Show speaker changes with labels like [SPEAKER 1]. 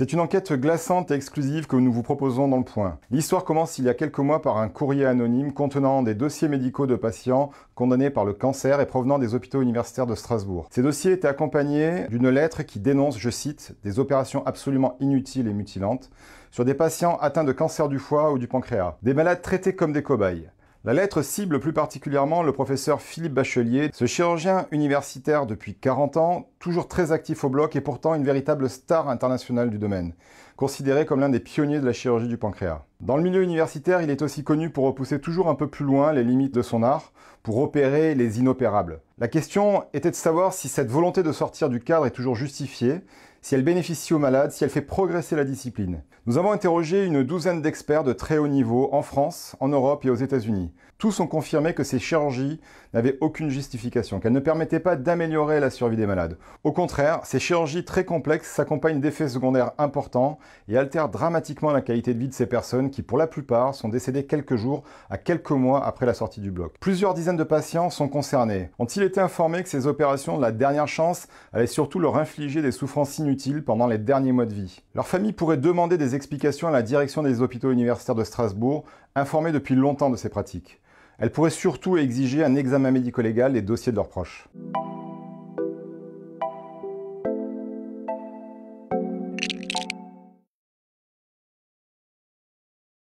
[SPEAKER 1] C'est une enquête glaçante et exclusive que nous vous proposons dans le point. L'histoire commence il y a quelques mois par un courrier anonyme contenant des dossiers médicaux de patients condamnés par le cancer et provenant des hôpitaux universitaires de Strasbourg. Ces dossiers étaient accompagnés d'une lettre qui dénonce, je cite, des opérations absolument inutiles et mutilantes sur des patients atteints de cancer du foie ou du pancréas, des malades traités comme des cobayes. La lettre cible plus particulièrement le professeur Philippe Bachelier, ce chirurgien universitaire depuis 40 ans, toujours très actif au bloc et pourtant une véritable star internationale du domaine considéré comme l'un des pionniers de la chirurgie du pancréas. Dans le milieu universitaire, il est aussi connu pour repousser toujours un peu plus loin les limites de son art, pour opérer les inopérables. La question était de savoir si cette volonté de sortir du cadre est toujours justifiée, si elle bénéficie aux malades, si elle fait progresser la discipline. Nous avons interrogé une douzaine d'experts de très haut niveau en France, en Europe et aux États-Unis. Tous ont confirmé que ces chirurgies n'avaient aucune justification, qu'elles ne permettaient pas d'améliorer la survie des malades. Au contraire, ces chirurgies très complexes s'accompagnent d'effets secondaires importants et altère dramatiquement la qualité de vie de ces personnes qui, pour la plupart, sont décédées quelques jours à quelques mois après la sortie du bloc. Plusieurs dizaines de patients sont concernés. Ont-ils été informés que ces opérations de la dernière chance allaient surtout leur infliger des souffrances inutiles pendant les derniers mois de vie Leur famille pourrait demander des explications à la direction des hôpitaux universitaires de Strasbourg, informée depuis longtemps de ces pratiques. Elles pourraient surtout exiger un examen médico-légal des dossiers de leurs proches.